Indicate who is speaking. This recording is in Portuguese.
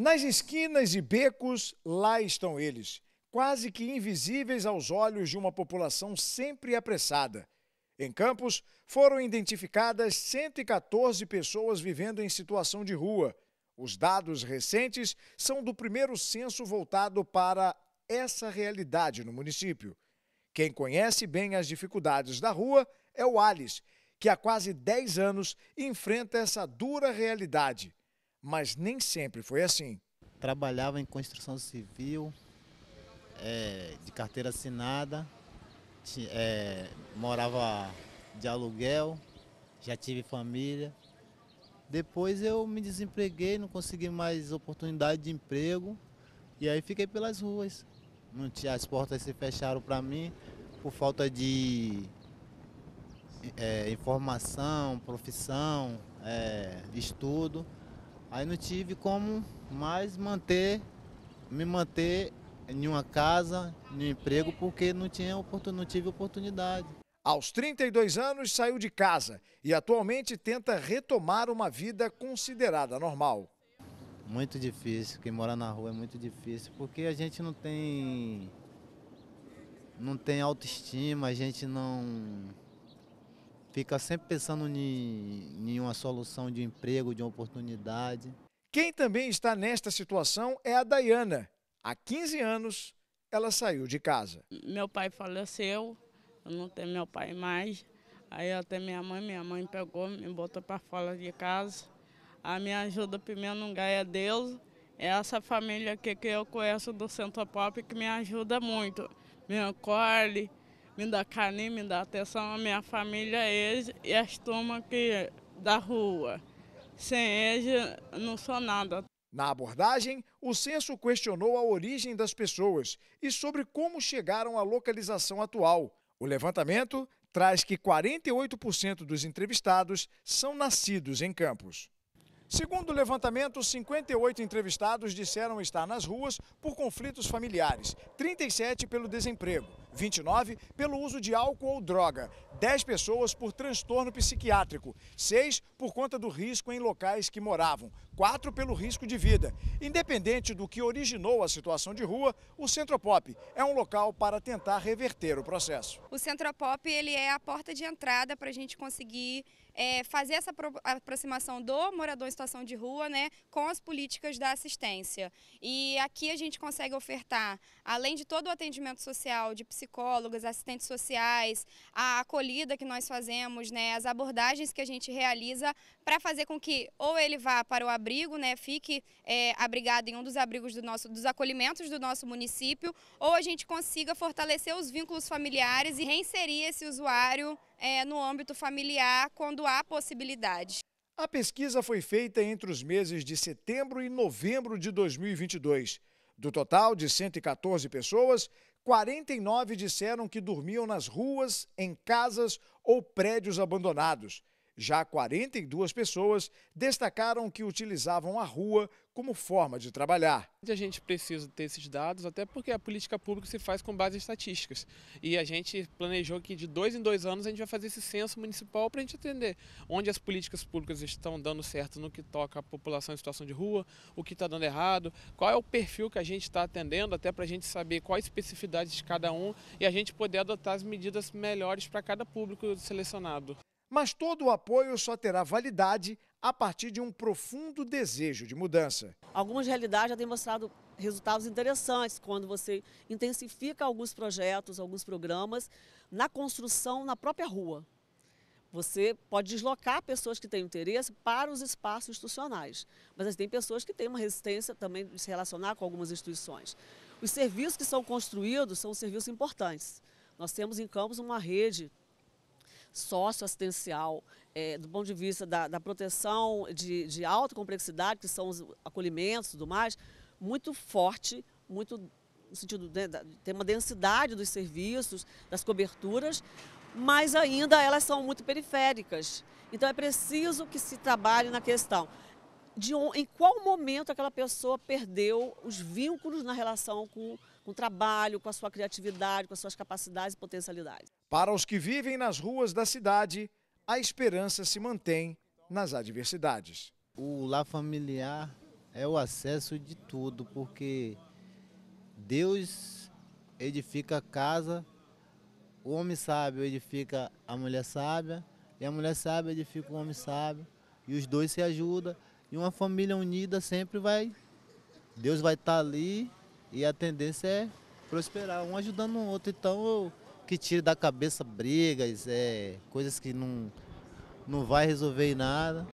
Speaker 1: Nas esquinas e becos, lá estão eles, quase que invisíveis aos olhos de uma população sempre apressada. Em Campos, foram identificadas 114 pessoas vivendo em situação de rua. Os dados recentes são do primeiro censo voltado para essa realidade no município. Quem conhece bem as dificuldades da rua é o Alice, que há quase 10 anos enfrenta essa dura realidade mas nem sempre foi assim. Trabalhava em construção civil, é, de carteira
Speaker 2: assinada, é, morava de aluguel, já tive família. Depois eu me desempreguei, não consegui mais oportunidade de emprego e aí fiquei pelas ruas. Não tinha, as portas se fecharam para mim por falta de é, informação, profissão, é, estudo. Aí não tive como mais manter, me manter em uma casa, em um emprego, porque
Speaker 1: não, tinha oportun, não tive oportunidade. Aos 32 anos saiu de casa e atualmente tenta retomar uma vida considerada normal. Muito
Speaker 2: difícil, quem mora na rua é muito difícil, porque a gente não tem não tem autoestima, a gente não fica sempre pensando
Speaker 1: em, em uma solução de emprego, de uma oportunidade. Quem também está nesta situação é a Dayana. Há 15 anos, ela saiu de casa.
Speaker 3: Meu pai faleceu, eu não tenho meu pai mais. Aí até minha mãe, minha mãe pegou, me botou para fora de casa. A minha ajuda primeiro lugar é Deus. É essa família aqui que eu conheço do Centro Pop que me ajuda muito. Me acolhe, me dá carinho, me dá atenção, a minha família, eles é e as turmas que, da rua. Sem eles, não sou nada. Na
Speaker 1: abordagem, o censo questionou a origem das pessoas e sobre como chegaram à localização atual. O levantamento traz que 48% dos entrevistados são nascidos em Campos. Segundo o levantamento, 58 entrevistados disseram estar nas ruas por conflitos familiares, 37 pelo desemprego, 29 pelo uso de álcool ou droga, 10 pessoas por transtorno psiquiátrico, 6 por conta do risco em locais que moravam, quatro pelo risco de vida. Independente do que originou a situação de rua, o Centropop é um local para tentar reverter o processo.
Speaker 3: O Centropop ele é a porta de entrada para a gente conseguir é, fazer essa aproximação do morador em situação de rua né, com as políticas da assistência. E aqui a gente consegue ofertar, além de todo o atendimento social de psicólogas, assistentes sociais, a acolhida que nós fazemos, né, as abordagens que a gente realiza para fazer com que ou ele vá para o abrigo abrigo, né, fique é, abrigado em um dos abrigos do nosso, dos acolhimentos do nosso município, ou a gente consiga fortalecer os vínculos familiares e reinserir esse usuário é, no âmbito familiar quando há possibilidade.
Speaker 1: A pesquisa foi feita entre os meses de setembro e novembro de 2022. Do total de 114 pessoas, 49 disseram que dormiam nas ruas, em casas ou prédios abandonados. Já 42 pessoas destacaram que utilizavam a rua como forma de
Speaker 4: trabalhar. A gente precisa ter esses dados, até porque a política pública se faz com base em estatísticas. E a gente planejou que de dois em dois anos a gente vai fazer esse censo municipal para a gente entender onde as políticas públicas estão dando certo no que toca a população em situação de rua, o que está dando errado, qual é o perfil que a gente está atendendo, até para a gente saber quais especificidades de cada um e a gente poder adotar as medidas melhores para cada público selecionado.
Speaker 1: Mas todo o apoio só terá validade a partir de um profundo desejo de mudança.
Speaker 4: Algumas realidades já têm mostrado resultados interessantes quando você intensifica alguns projetos, alguns programas na construção na própria rua. Você pode deslocar pessoas que têm interesse para os espaços institucionais, mas assim, tem pessoas que têm uma resistência também de se relacionar com algumas instituições. Os serviços que são construídos são serviços importantes. Nós temos em Campos uma rede socioassistencial, é, do ponto de vista da, da proteção de, de, alta complexidade, que são os acolhimentos e tudo mais, muito forte, muito no sentido de, né, de, tem uma densidade dos serviços, das coberturas, mas ainda elas são muito periféricas. Então é preciso que se trabalhe na questão de um, em qual momento aquela pessoa perdeu os vínculos na relação com, com o trabalho, com a sua criatividade, com as suas capacidades e potencialidades.
Speaker 1: Para os que vivem nas ruas da cidade, a esperança se mantém nas adversidades. O lar familiar é o acesso
Speaker 2: de tudo, porque Deus edifica a casa, o homem sábio edifica a mulher sábia, e a mulher sábia edifica o homem sábio, e os dois se ajudam, e uma família unida sempre vai, Deus vai estar tá ali, e a tendência é prosperar, um ajudando o outro. Então eu que tire da cabeça brigas, é, coisas que não, não vai resolver em nada.